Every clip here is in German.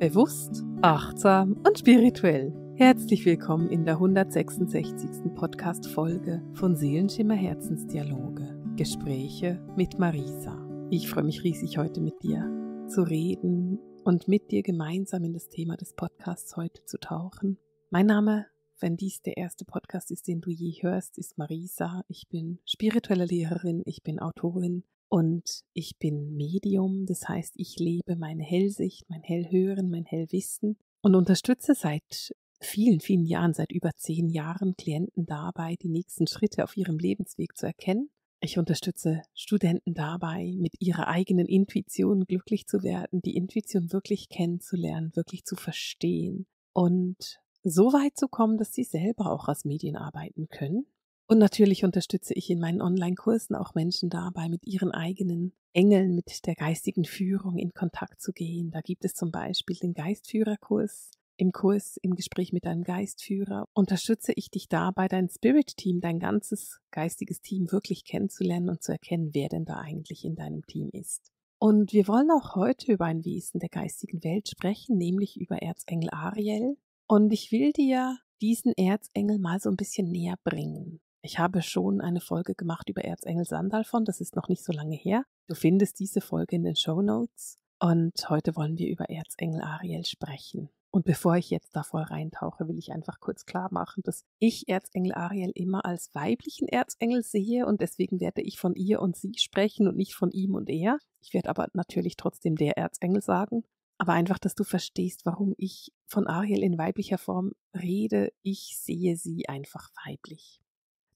Bewusst, achtsam und spirituell. Herzlich willkommen in der 166. Podcast-Folge von Seelenschimmer Herzensdialoge. Gespräche mit Marisa. Ich freue mich riesig, heute mit dir zu reden und mit dir gemeinsam in das Thema des Podcasts heute zu tauchen. Mein Name, wenn dies der erste Podcast ist, den du je hörst, ist Marisa. Ich bin spirituelle Lehrerin, ich bin Autorin und ich bin Medium, das heißt, ich lebe meine Hellsicht, mein Hellhören, mein Hellwissen und unterstütze seit vielen, vielen Jahren, seit über zehn Jahren Klienten dabei, die nächsten Schritte auf ihrem Lebensweg zu erkennen. Ich unterstütze Studenten dabei, mit ihrer eigenen Intuition glücklich zu werden, die Intuition wirklich kennenzulernen, wirklich zu verstehen und so weit zu kommen, dass sie selber auch als Medien arbeiten können, und natürlich unterstütze ich in meinen Online-Kursen auch Menschen dabei, mit ihren eigenen Engeln, mit der geistigen Führung in Kontakt zu gehen. Da gibt es zum Beispiel den Geistführerkurs. Im Kurs im Gespräch mit deinem Geistführer unterstütze ich dich dabei, dein Spirit-Team, dein ganzes geistiges Team wirklich kennenzulernen und zu erkennen, wer denn da eigentlich in deinem Team ist. Und wir wollen auch heute über ein Wesen der geistigen Welt sprechen, nämlich über Erzengel Ariel. Und ich will dir diesen Erzengel mal so ein bisschen näher bringen. Ich habe schon eine Folge gemacht über Erzengel Sandalfon, das ist noch nicht so lange her. Du findest diese Folge in den Show Notes. Und heute wollen wir über Erzengel Ariel sprechen. Und bevor ich jetzt da voll reintauche, will ich einfach kurz klar machen, dass ich Erzengel Ariel immer als weiblichen Erzengel sehe und deswegen werde ich von ihr und sie sprechen und nicht von ihm und er. Ich werde aber natürlich trotzdem der Erzengel sagen. Aber einfach, dass du verstehst, warum ich von Ariel in weiblicher Form rede. Ich sehe sie einfach weiblich.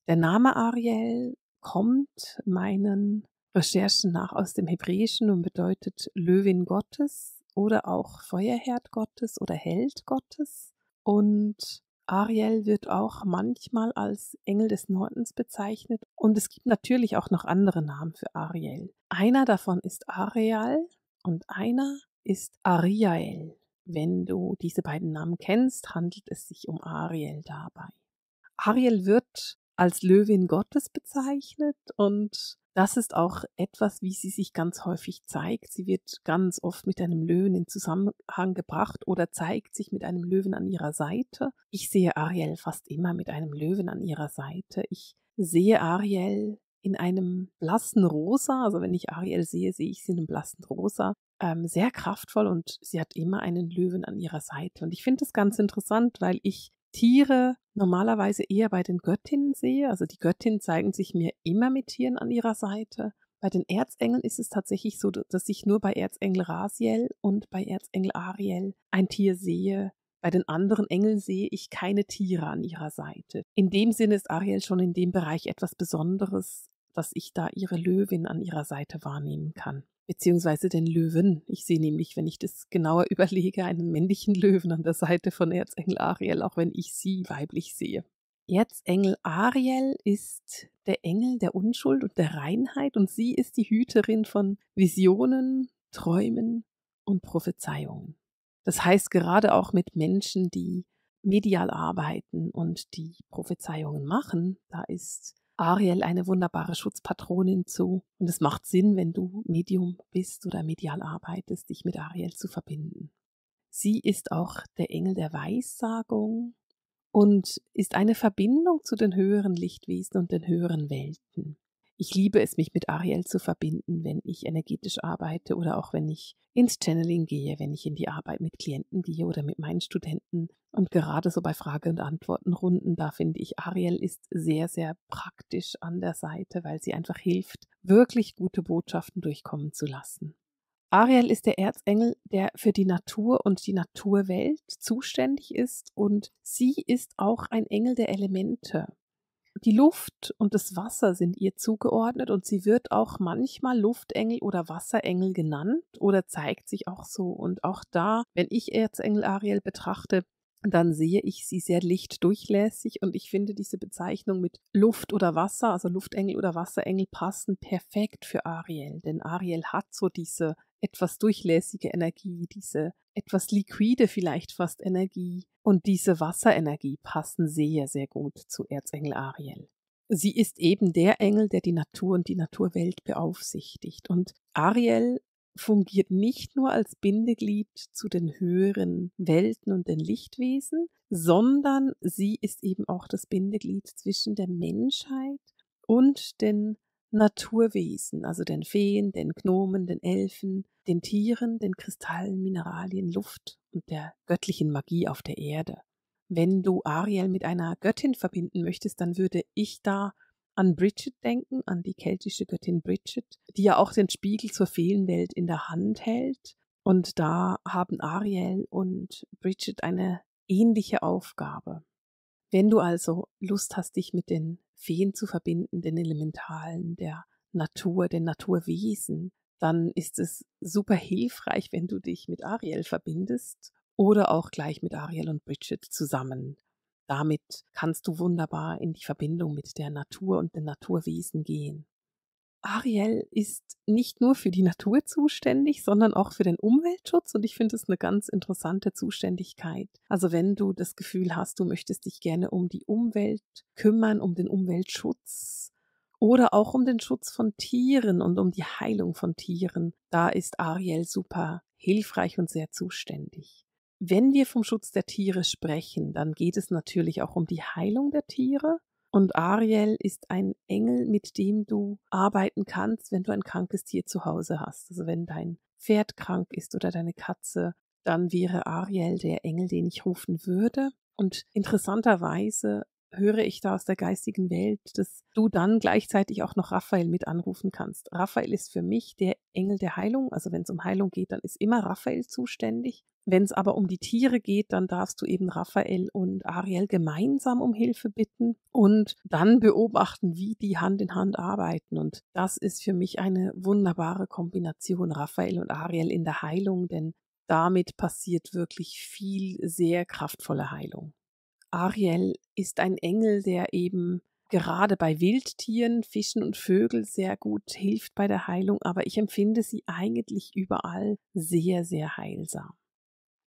Der Name Ariel kommt meinen Recherchen nach aus dem Hebräischen und bedeutet Löwin Gottes oder auch Feuerherd Gottes oder Held Gottes. Und Ariel wird auch manchmal als Engel des Nordens bezeichnet. Und es gibt natürlich auch noch andere Namen für Ariel. Einer davon ist Ariel und einer ist Ariel. Wenn du diese beiden Namen kennst, handelt es sich um Ariel dabei. Ariel wird als Löwin Gottes bezeichnet und das ist auch etwas, wie sie sich ganz häufig zeigt. Sie wird ganz oft mit einem Löwen in Zusammenhang gebracht oder zeigt sich mit einem Löwen an ihrer Seite. Ich sehe Ariel fast immer mit einem Löwen an ihrer Seite. Ich sehe Ariel in einem blassen Rosa, also wenn ich Ariel sehe, sehe ich sie in einem blassen Rosa, ähm, sehr kraftvoll und sie hat immer einen Löwen an ihrer Seite. Und ich finde das ganz interessant, weil ich Tiere normalerweise eher bei den Göttinnen sehe. Also die Göttinnen zeigen sich mir immer mit Tieren an ihrer Seite. Bei den Erzengeln ist es tatsächlich so, dass ich nur bei Erzengel Rasiel und bei Erzengel Ariel ein Tier sehe. Bei den anderen Engeln sehe ich keine Tiere an ihrer Seite. In dem Sinne ist Ariel schon in dem Bereich etwas Besonderes, dass ich da ihre Löwin an ihrer Seite wahrnehmen kann beziehungsweise den Löwen. Ich sehe nämlich, wenn ich das genauer überlege, einen männlichen Löwen an der Seite von Erzengel Ariel, auch wenn ich sie weiblich sehe. Erzengel Ariel ist der Engel der Unschuld und der Reinheit und sie ist die Hüterin von Visionen, Träumen und Prophezeiungen. Das heißt gerade auch mit Menschen, die medial arbeiten und die Prophezeiungen machen, da ist Ariel eine wunderbare Schutzpatronin zu. Und es macht Sinn, wenn du Medium bist oder medial arbeitest, dich mit Ariel zu verbinden. Sie ist auch der Engel der Weissagung und ist eine Verbindung zu den höheren Lichtwesen und den höheren Welten. Ich liebe es, mich mit Ariel zu verbinden, wenn ich energetisch arbeite oder auch wenn ich ins Channeling gehe, wenn ich in die Arbeit mit Klienten gehe oder mit meinen Studenten. Und gerade so bei Frage- und Antwortenrunden, da finde ich, Ariel ist sehr, sehr praktisch an der Seite, weil sie einfach hilft, wirklich gute Botschaften durchkommen zu lassen. Ariel ist der Erzengel, der für die Natur und die Naturwelt zuständig ist und sie ist auch ein Engel der Elemente. Die Luft und das Wasser sind ihr zugeordnet und sie wird auch manchmal Luftengel oder Wasserengel genannt oder zeigt sich auch so. Und auch da, wenn ich Erzengel Ariel betrachte, dann sehe ich sie sehr lichtdurchlässig und ich finde diese Bezeichnung mit Luft oder Wasser, also Luftengel oder Wasserengel, passen perfekt für Ariel, denn Ariel hat so diese etwas durchlässige Energie, diese etwas liquide vielleicht fast Energie, und diese Wasserenergie passen sehr, sehr gut zu Erzengel Ariel. Sie ist eben der Engel, der die Natur und die Naturwelt beaufsichtigt. Und Ariel fungiert nicht nur als Bindeglied zu den höheren Welten und den Lichtwesen, sondern sie ist eben auch das Bindeglied zwischen der Menschheit und den Naturwesen, also den Feen, den Gnomen, den Elfen, den Tieren, den Kristallen, Mineralien, Luft und der göttlichen Magie auf der Erde. Wenn du Ariel mit einer Göttin verbinden möchtest, dann würde ich da an Bridget denken, an die keltische Göttin Bridget, die ja auch den Spiegel zur Feenwelt in der Hand hält. Und da haben Ariel und Bridget eine ähnliche Aufgabe. Wenn du also Lust hast, dich mit den Feen zu verbinden, den Elementalen, der Natur, den Naturwesen, dann ist es super hilfreich, wenn du dich mit Ariel verbindest oder auch gleich mit Ariel und Bridget zusammen. Damit kannst du wunderbar in die Verbindung mit der Natur und den Naturwesen gehen. Ariel ist nicht nur für die Natur zuständig, sondern auch für den Umweltschutz und ich finde es eine ganz interessante Zuständigkeit. Also wenn du das Gefühl hast, du möchtest dich gerne um die Umwelt kümmern, um den Umweltschutz oder auch um den Schutz von Tieren und um die Heilung von Tieren, da ist Ariel super hilfreich und sehr zuständig. Wenn wir vom Schutz der Tiere sprechen, dann geht es natürlich auch um die Heilung der Tiere und Ariel ist ein Engel, mit dem du arbeiten kannst, wenn du ein krankes Tier zu Hause hast. Also wenn dein Pferd krank ist oder deine Katze, dann wäre Ariel der Engel, den ich rufen würde. Und interessanterweise höre ich da aus der geistigen Welt, dass du dann gleichzeitig auch noch Raphael mit anrufen kannst. Raphael ist für mich der Engel der Heilung. Also wenn es um Heilung geht, dann ist immer Raphael zuständig. Wenn es aber um die Tiere geht, dann darfst du eben Raphael und Ariel gemeinsam um Hilfe bitten und dann beobachten, wie die Hand in Hand arbeiten. Und das ist für mich eine wunderbare Kombination, Raphael und Ariel in der Heilung, denn damit passiert wirklich viel sehr kraftvolle Heilung. Ariel ist ein Engel, der eben gerade bei Wildtieren, Fischen und Vögeln sehr gut hilft bei der Heilung, aber ich empfinde sie eigentlich überall sehr, sehr heilsam.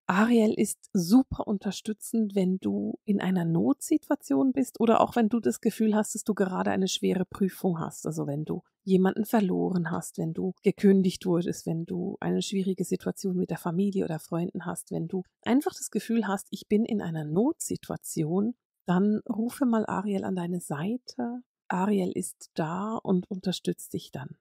Ariel ist super unterstützend, wenn du in einer Notsituation bist oder auch wenn du das Gefühl hast, dass du gerade eine schwere Prüfung hast. Also wenn du jemanden verloren hast, wenn du gekündigt wurdest, wenn du eine schwierige Situation mit der Familie oder Freunden hast, wenn du einfach das Gefühl hast, ich bin in einer Notsituation, dann rufe mal Ariel an deine Seite. Ariel ist da und unterstützt dich dann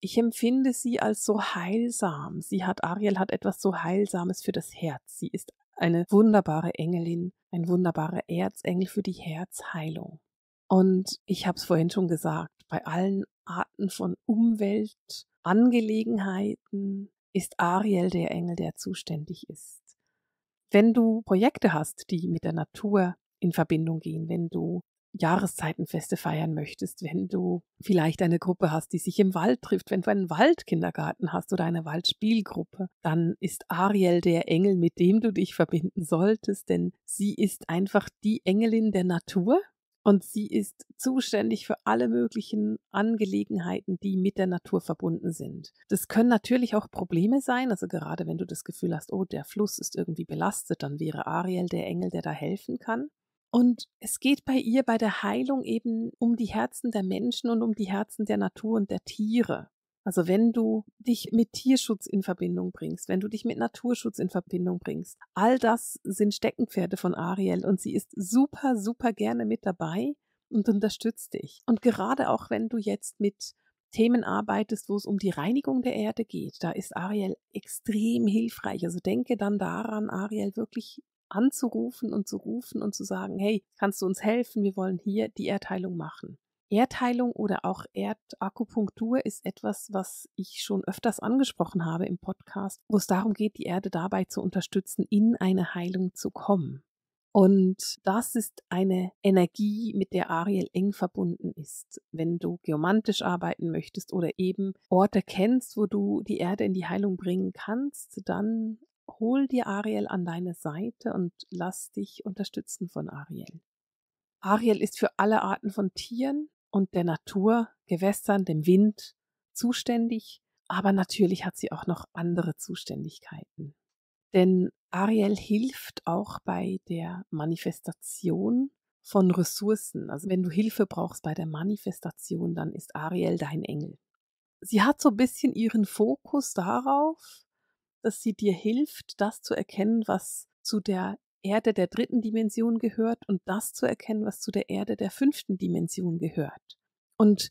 ich empfinde sie als so heilsam. Sie hat, Ariel hat etwas so Heilsames für das Herz. Sie ist eine wunderbare Engelin, ein wunderbarer Erzengel für die Herzheilung. Und ich habe es vorhin schon gesagt, bei allen Arten von Umweltangelegenheiten ist Ariel der Engel, der zuständig ist. Wenn du Projekte hast, die mit der Natur in Verbindung gehen, wenn du Jahreszeitenfeste feiern möchtest, wenn du vielleicht eine Gruppe hast, die sich im Wald trifft, wenn du einen Waldkindergarten hast oder eine Waldspielgruppe, dann ist Ariel der Engel, mit dem du dich verbinden solltest, denn sie ist einfach die Engelin der Natur und sie ist zuständig für alle möglichen Angelegenheiten, die mit der Natur verbunden sind. Das können natürlich auch Probleme sein, also gerade wenn du das Gefühl hast, oh, der Fluss ist irgendwie belastet, dann wäre Ariel der Engel, der da helfen kann. Und es geht bei ihr bei der Heilung eben um die Herzen der Menschen und um die Herzen der Natur und der Tiere. Also wenn du dich mit Tierschutz in Verbindung bringst, wenn du dich mit Naturschutz in Verbindung bringst, all das sind Steckenpferde von Ariel und sie ist super, super gerne mit dabei und unterstützt dich. Und gerade auch wenn du jetzt mit Themen arbeitest, wo es um die Reinigung der Erde geht, da ist Ariel extrem hilfreich. Also denke dann daran, Ariel wirklich anzurufen und zu rufen und zu sagen, hey, kannst du uns helfen? Wir wollen hier die Erdheilung machen. Erdheilung oder auch Erdakupunktur ist etwas, was ich schon öfters angesprochen habe im Podcast, wo es darum geht, die Erde dabei zu unterstützen, in eine Heilung zu kommen. Und das ist eine Energie, mit der Ariel eng verbunden ist. Wenn du geomantisch arbeiten möchtest oder eben Orte kennst, wo du die Erde in die Heilung bringen kannst, dann hol dir Ariel an deine Seite und lass dich unterstützen von Ariel. Ariel ist für alle Arten von Tieren und der Natur, Gewässern, dem Wind zuständig, aber natürlich hat sie auch noch andere Zuständigkeiten. Denn Ariel hilft auch bei der Manifestation von Ressourcen. Also wenn du Hilfe brauchst bei der Manifestation, dann ist Ariel dein Engel. Sie hat so ein bisschen ihren Fokus darauf, dass sie dir hilft, das zu erkennen, was zu der Erde der dritten Dimension gehört und das zu erkennen, was zu der Erde der fünften Dimension gehört. Und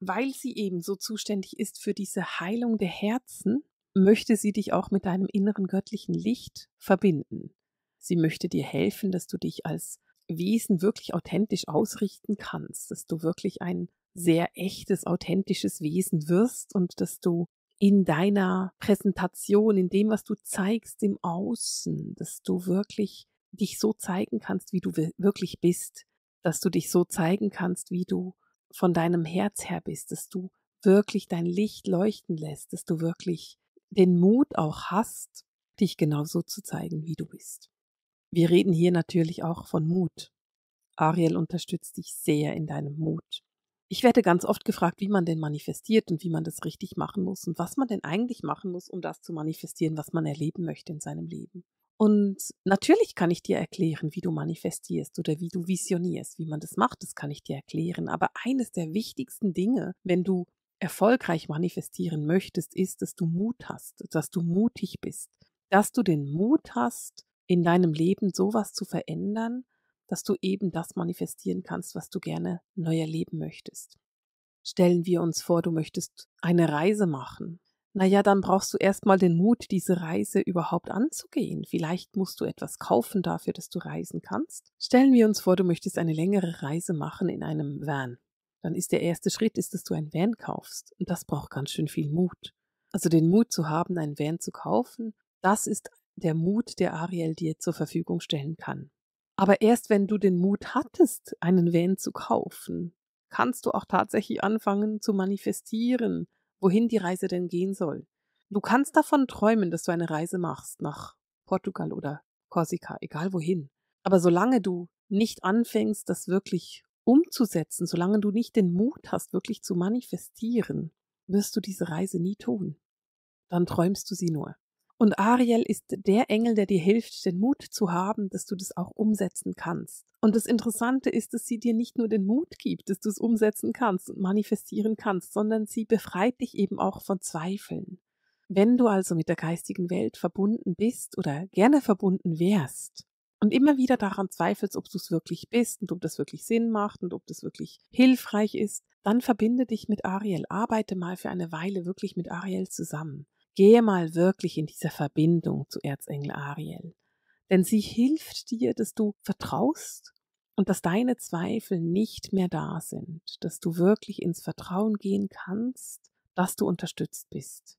weil sie eben so zuständig ist für diese Heilung der Herzen, möchte sie dich auch mit deinem inneren göttlichen Licht verbinden. Sie möchte dir helfen, dass du dich als Wesen wirklich authentisch ausrichten kannst, dass du wirklich ein sehr echtes, authentisches Wesen wirst und dass du in deiner Präsentation, in dem, was du zeigst im Außen, dass du wirklich dich so zeigen kannst, wie du wirklich bist, dass du dich so zeigen kannst, wie du von deinem Herz her bist, dass du wirklich dein Licht leuchten lässt, dass du wirklich den Mut auch hast, dich genau so zu zeigen, wie du bist. Wir reden hier natürlich auch von Mut. Ariel unterstützt dich sehr in deinem Mut ich werde ganz oft gefragt, wie man denn manifestiert und wie man das richtig machen muss und was man denn eigentlich machen muss, um das zu manifestieren, was man erleben möchte in seinem Leben. Und natürlich kann ich dir erklären, wie du manifestierst oder wie du visionierst, wie man das macht, das kann ich dir erklären. Aber eines der wichtigsten Dinge, wenn du erfolgreich manifestieren möchtest, ist, dass du Mut hast, dass du mutig bist, dass du den Mut hast, in deinem Leben sowas zu verändern, dass du eben das manifestieren kannst, was du gerne neu erleben möchtest. Stellen wir uns vor, du möchtest eine Reise machen. Naja, dann brauchst du erstmal den Mut, diese Reise überhaupt anzugehen. Vielleicht musst du etwas kaufen dafür, dass du reisen kannst. Stellen wir uns vor, du möchtest eine längere Reise machen in einem Van. Dann ist der erste Schritt, ist, dass du ein Van kaufst. Und das braucht ganz schön viel Mut. Also den Mut zu haben, ein Van zu kaufen, das ist der Mut, der Ariel dir zur Verfügung stellen kann. Aber erst wenn du den Mut hattest, einen Van zu kaufen, kannst du auch tatsächlich anfangen zu manifestieren, wohin die Reise denn gehen soll. Du kannst davon träumen, dass du eine Reise machst nach Portugal oder Korsika, egal wohin. Aber solange du nicht anfängst, das wirklich umzusetzen, solange du nicht den Mut hast, wirklich zu manifestieren, wirst du diese Reise nie tun. Dann träumst du sie nur. Und Ariel ist der Engel, der dir hilft, den Mut zu haben, dass du das auch umsetzen kannst. Und das Interessante ist, dass sie dir nicht nur den Mut gibt, dass du es umsetzen kannst und manifestieren kannst, sondern sie befreit dich eben auch von Zweifeln. Wenn du also mit der geistigen Welt verbunden bist oder gerne verbunden wärst und immer wieder daran zweifelst, ob du es wirklich bist und ob das wirklich Sinn macht und ob das wirklich hilfreich ist, dann verbinde dich mit Ariel, arbeite mal für eine Weile wirklich mit Ariel zusammen. Gehe mal wirklich in diese Verbindung zu Erzengel Ariel. Denn sie hilft dir, dass du vertraust und dass deine Zweifel nicht mehr da sind, dass du wirklich ins Vertrauen gehen kannst, dass du unterstützt bist.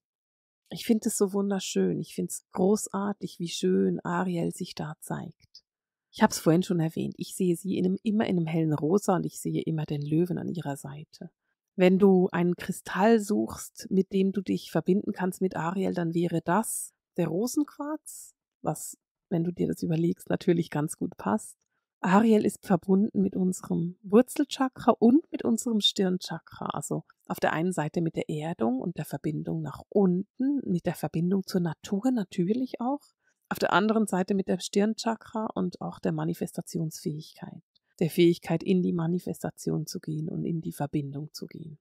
Ich finde es so wunderschön, ich finde es großartig, wie schön Ariel sich da zeigt. Ich habe es vorhin schon erwähnt, ich sehe sie in einem, immer in einem hellen Rosa und ich sehe immer den Löwen an ihrer Seite. Wenn du einen Kristall suchst, mit dem du dich verbinden kannst mit Ariel, dann wäre das der Rosenquarz, was, wenn du dir das überlegst, natürlich ganz gut passt. Ariel ist verbunden mit unserem Wurzelchakra und mit unserem Stirnchakra. Also auf der einen Seite mit der Erdung und der Verbindung nach unten, mit der Verbindung zur Natur natürlich auch. Auf der anderen Seite mit der Stirnchakra und auch der Manifestationsfähigkeit der Fähigkeit, in die Manifestation zu gehen und in die Verbindung zu gehen.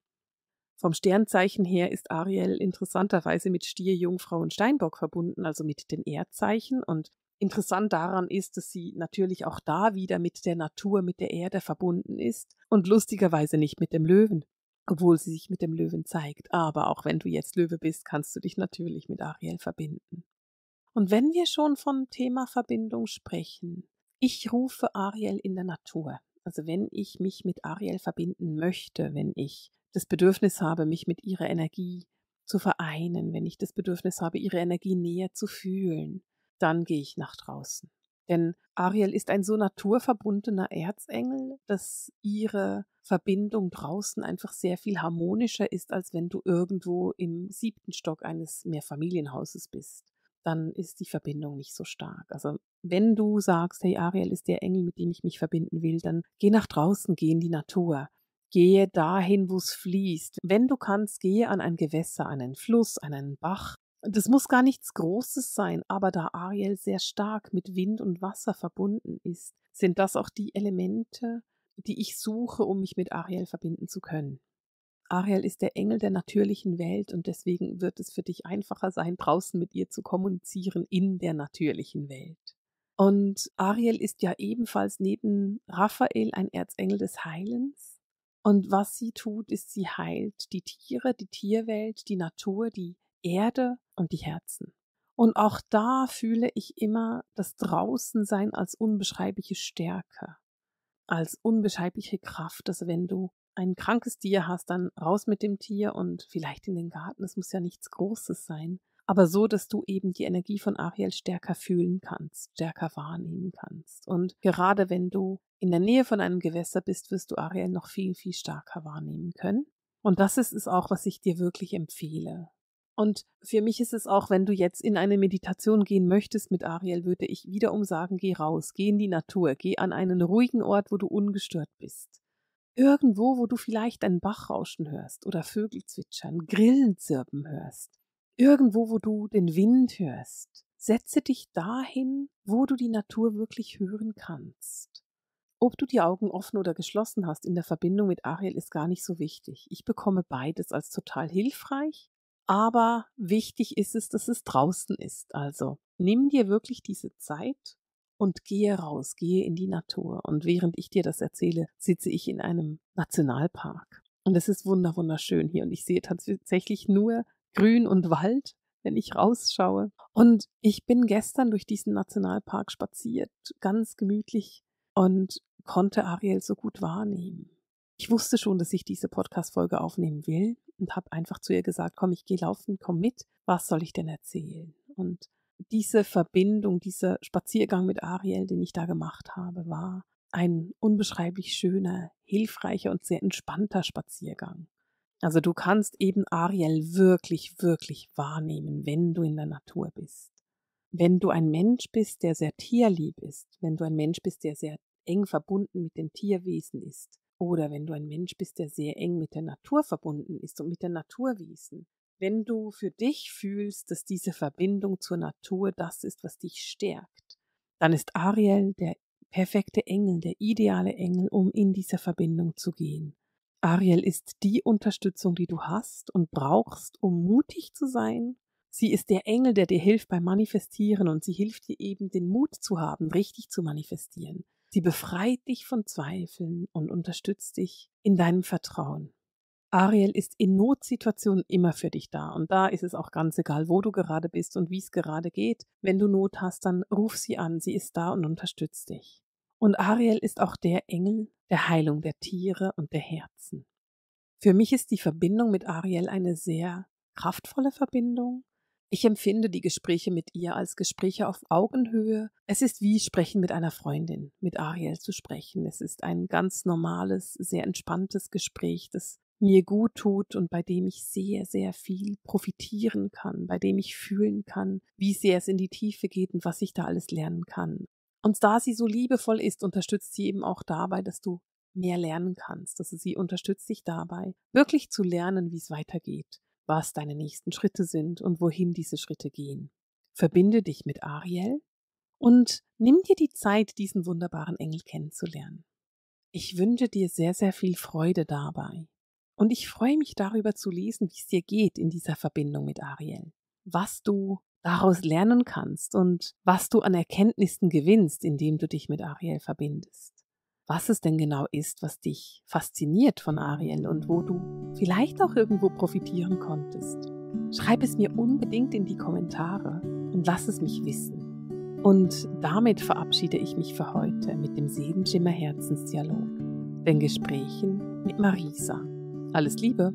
Vom Sternzeichen her ist Ariel interessanterweise mit Stier, Jungfrau und Steinbock verbunden, also mit den Erdzeichen. Und interessant daran ist, dass sie natürlich auch da wieder mit der Natur, mit der Erde verbunden ist und lustigerweise nicht mit dem Löwen, obwohl sie sich mit dem Löwen zeigt. Aber auch wenn du jetzt Löwe bist, kannst du dich natürlich mit Ariel verbinden. Und wenn wir schon vom Thema Verbindung sprechen, ich rufe Ariel in der Natur. Also wenn ich mich mit Ariel verbinden möchte, wenn ich das Bedürfnis habe, mich mit ihrer Energie zu vereinen, wenn ich das Bedürfnis habe, ihre Energie näher zu fühlen, dann gehe ich nach draußen. Denn Ariel ist ein so naturverbundener Erzengel, dass ihre Verbindung draußen einfach sehr viel harmonischer ist, als wenn du irgendwo im siebten Stock eines Mehrfamilienhauses bist dann ist die Verbindung nicht so stark. Also wenn du sagst, hey, Ariel ist der Engel, mit dem ich mich verbinden will, dann geh nach draußen, geh in die Natur. Gehe dahin, wo es fließt. Wenn du kannst, gehe an ein Gewässer, an einen Fluss, an einen Bach. Das muss gar nichts Großes sein, aber da Ariel sehr stark mit Wind und Wasser verbunden ist, sind das auch die Elemente, die ich suche, um mich mit Ariel verbinden zu können. Ariel ist der Engel der natürlichen Welt und deswegen wird es für dich einfacher sein, draußen mit ihr zu kommunizieren in der natürlichen Welt. Und Ariel ist ja ebenfalls neben Raphael ein Erzengel des Heilens. Und was sie tut, ist, sie heilt die Tiere, die Tierwelt, die Natur, die Erde und die Herzen. Und auch da fühle ich immer das Draußensein als unbeschreibliche Stärke, als unbeschreibliche Kraft, dass wenn du ein krankes Tier hast, dann raus mit dem Tier und vielleicht in den Garten. Es muss ja nichts Großes sein. Aber so, dass du eben die Energie von Ariel stärker fühlen kannst, stärker wahrnehmen kannst. Und gerade wenn du in der Nähe von einem Gewässer bist, wirst du Ariel noch viel, viel stärker wahrnehmen können. Und das ist es auch, was ich dir wirklich empfehle. Und für mich ist es auch, wenn du jetzt in eine Meditation gehen möchtest mit Ariel, würde ich wiederum sagen, geh raus, geh in die Natur, geh an einen ruhigen Ort, wo du ungestört bist. Irgendwo, wo du vielleicht ein Bachrauschen hörst oder Vögel zwitschern, Grillen zirpen hörst. Irgendwo, wo du den Wind hörst. Setze dich dahin, wo du die Natur wirklich hören kannst. Ob du die Augen offen oder geschlossen hast in der Verbindung mit Ariel ist gar nicht so wichtig. Ich bekomme beides als total hilfreich, aber wichtig ist es, dass es draußen ist. Also nimm dir wirklich diese Zeit und gehe raus, gehe in die Natur. Und während ich dir das erzähle, sitze ich in einem Nationalpark. Und es ist wunderschön hier. Und ich sehe tatsächlich nur Grün und Wald, wenn ich rausschaue. Und ich bin gestern durch diesen Nationalpark spaziert, ganz gemütlich und konnte Ariel so gut wahrnehmen. Ich wusste schon, dass ich diese Podcast-Folge aufnehmen will und habe einfach zu ihr gesagt, komm, ich gehe laufen, komm mit, was soll ich denn erzählen? Und diese Verbindung, dieser Spaziergang mit Ariel, den ich da gemacht habe, war ein unbeschreiblich schöner, hilfreicher und sehr entspannter Spaziergang. Also du kannst eben Ariel wirklich, wirklich wahrnehmen, wenn du in der Natur bist. Wenn du ein Mensch bist, der sehr tierlieb ist, wenn du ein Mensch bist, der sehr eng verbunden mit den Tierwesen ist, oder wenn du ein Mensch bist, der sehr eng mit der Natur verbunden ist und mit den Naturwesen, wenn du für dich fühlst, dass diese Verbindung zur Natur das ist, was dich stärkt, dann ist Ariel der perfekte Engel, der ideale Engel, um in diese Verbindung zu gehen. Ariel ist die Unterstützung, die du hast und brauchst, um mutig zu sein. Sie ist der Engel, der dir hilft beim Manifestieren und sie hilft dir eben, den Mut zu haben, richtig zu manifestieren. Sie befreit dich von Zweifeln und unterstützt dich in deinem Vertrauen. Ariel ist in Notsituationen immer für dich da. Und da ist es auch ganz egal, wo du gerade bist und wie es gerade geht. Wenn du Not hast, dann ruf sie an. Sie ist da und unterstützt dich. Und Ariel ist auch der Engel der Heilung der Tiere und der Herzen. Für mich ist die Verbindung mit Ariel eine sehr kraftvolle Verbindung. Ich empfinde die Gespräche mit ihr als Gespräche auf Augenhöhe. Es ist wie sprechen mit einer Freundin, mit Ariel zu sprechen. Es ist ein ganz normales, sehr entspanntes Gespräch, das mir gut tut und bei dem ich sehr, sehr viel profitieren kann, bei dem ich fühlen kann, wie sehr es in die Tiefe geht und was ich da alles lernen kann. Und da sie so liebevoll ist, unterstützt sie eben auch dabei, dass du mehr lernen kannst, dass also sie unterstützt dich dabei, wirklich zu lernen, wie es weitergeht, was deine nächsten Schritte sind und wohin diese Schritte gehen. Verbinde dich mit Ariel und nimm dir die Zeit, diesen wunderbaren Engel kennenzulernen. Ich wünsche dir sehr, sehr viel Freude dabei. Und ich freue mich darüber zu lesen, wie es dir geht in dieser Verbindung mit Ariel. Was du daraus lernen kannst und was du an Erkenntnissen gewinnst, indem du dich mit Ariel verbindest. Was es denn genau ist, was dich fasziniert von Ariel und wo du vielleicht auch irgendwo profitieren konntest. Schreib es mir unbedingt in die Kommentare und lass es mich wissen. Und damit verabschiede ich mich für heute mit dem Seelenschimmer Herzensdialog, den Gesprächen mit Marisa. Alles Liebe!